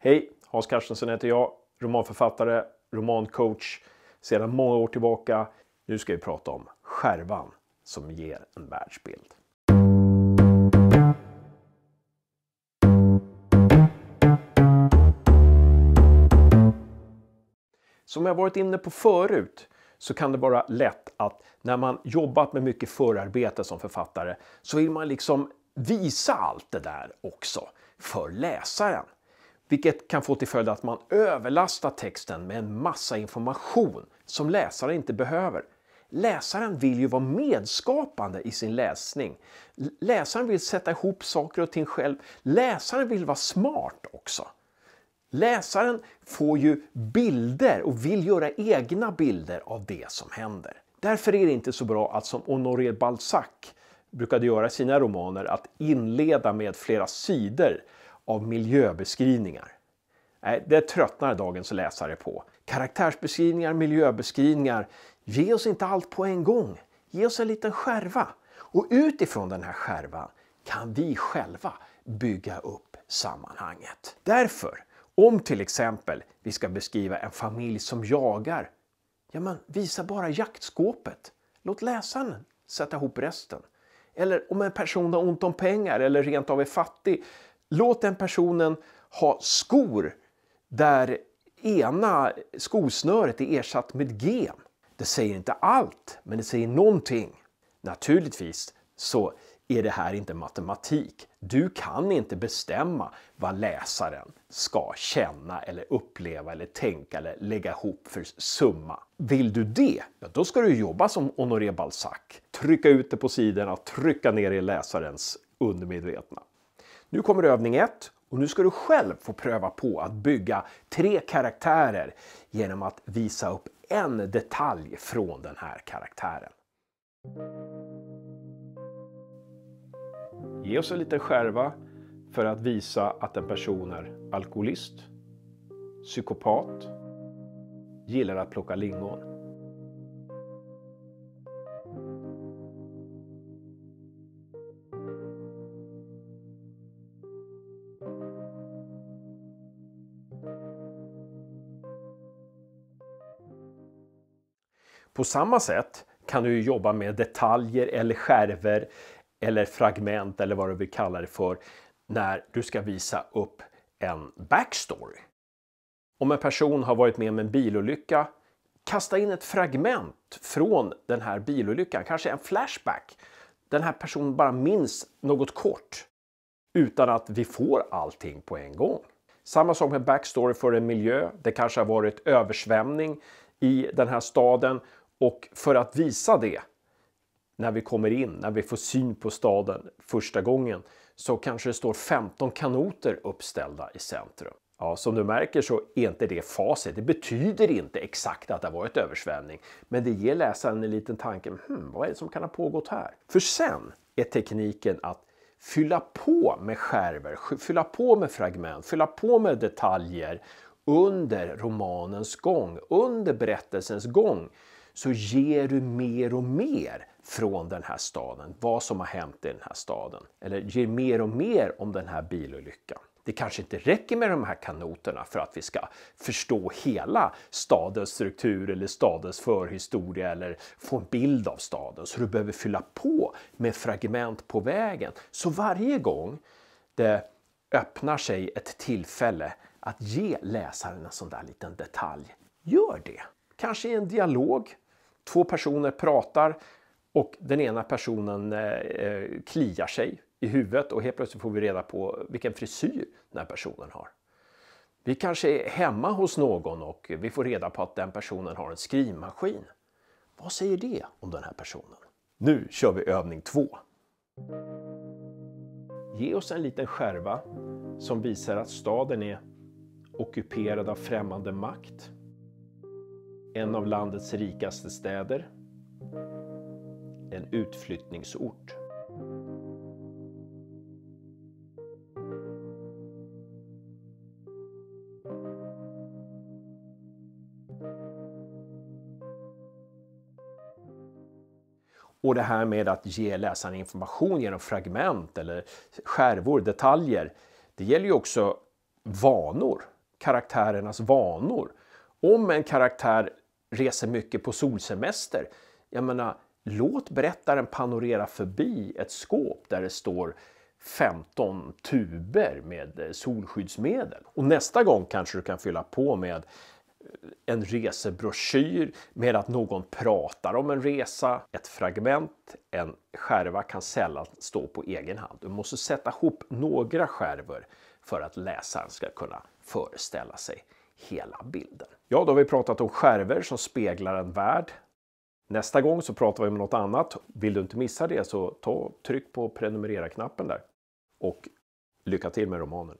Hej, Hans Carstensen heter jag, romanförfattare, romancoach sedan många år tillbaka. Nu ska vi prata om skärvan som ger en världsbild. Som jag varit inne på förut så kan det vara lätt att när man jobbat med mycket förarbete som författare så vill man liksom visa allt det där också för läsaren. Vilket kan få till följd att man överlastar texten med en massa information som läsaren inte behöver. Läsaren vill ju vara medskapande i sin läsning. Läsaren vill sätta ihop saker och ting själv. Läsaren vill vara smart också. Läsaren får ju bilder och vill göra egna bilder av det som händer. Därför är det inte så bra att som Honoré Balzac brukade göra i sina romaner att inleda med flera sidor av miljöbeskrivningar. Nej, det tröttnar dagens läsare på. Karaktärsbeskrivningar, miljöbeskrivningar. Ge oss inte allt på en gång. Ge oss en liten skärva. Och utifrån den här skärvan kan vi själva bygga upp sammanhanget. Därför, om till exempel vi ska beskriva en familj som jagar, ja men visa bara jaktskåpet. Låt läsaren sätta ihop resten. Eller om en person har ont om pengar eller rent av är fattig, Låt den personen ha skor där ena skosnöret är ersatt med gem. Det säger inte allt, men det säger någonting. Naturligtvis så är det här inte matematik. Du kan inte bestämma vad läsaren ska känna eller uppleva eller tänka eller lägga ihop för summa. Vill du det, ja, då ska du jobba som Honoré Balzac. Trycka ut det på sidorna, trycka ner i läsarens undermedvetna. Nu kommer övning 1 och nu ska du själv få pröva på att bygga tre karaktärer genom att visa upp en detalj från den här karaktären. Ge oss en liten skärva för att visa att en person är alkoholist, psykopat, gillar att plocka lingon. På samma sätt kan du jobba med detaljer eller skärver eller fragment eller vad du vill kalla det för när du ska visa upp en backstory. Om en person har varit med om en bilolycka, kasta in ett fragment från den här bilolyckan, kanske en flashback. Den här personen bara minns något kort utan att vi får allting på en gång. Samma sak med backstory för en miljö. Det kanske har varit översvämning i den här staden och för att visa det när vi kommer in, när vi får syn på staden första gången, så kanske det står 15 kanoter uppställda i centrum. Ja, som du märker så är inte det facit. Det betyder inte exakt att det har varit översvämning, men det ger läsaren en liten tanke. Hmm, vad är det som kan ha pågått här? För sen är tekniken att fylla på med skärver, fylla på med fragment, fylla på med detaljer under romanens gång, under berättelsens gång så ger du mer och mer från den här staden, vad som har hänt i den här staden. Eller ger mer och mer om den här bilolyckan. Det kanske inte räcker med de här kanoterna för att vi ska förstå hela stadens struktur eller stadens förhistoria eller få en bild av staden. Så du behöver fylla på med fragment på vägen. Så varje gång det öppnar sig ett tillfälle att ge läsaren en sån där liten detalj, gör det. Kanske i en dialog Två personer pratar och den ena personen eh, eh, kliar sig i huvudet och helt plötsligt får vi reda på vilken frisyr den här personen har. Vi kanske är hemma hos någon och vi får reda på att den personen har en skrivmaskin. Vad säger det om den här personen? Nu kör vi övning två. Ge oss en liten skärva som visar att staden är ockuperad av främmande makt en av landets rikaste städer, en utflyttningsort. Och det här med att ge läsaren information genom fragment eller skärvor, detaljer. Det gäller ju också vanor, karaktärernas vanor. Om en karaktär reser mycket på solsemester. Jag menar, låt berättaren panorera förbi ett skåp där det står 15 tuber med eh, solskyddsmedel. Och nästa gång kanske du kan fylla på med eh, en resebroschyr med att någon pratar om en resa, ett fragment, en skärva kan sällan stå på egen hand. Du måste sätta ihop några skärvor för att läsaren ska kunna föreställa sig hela bilden. Ja, då har vi pratat om skärvor som speglar en värld. Nästa gång så pratar vi om något annat. Vill du inte missa det så ta, tryck på prenumerera-knappen där. Och lycka till med romanen.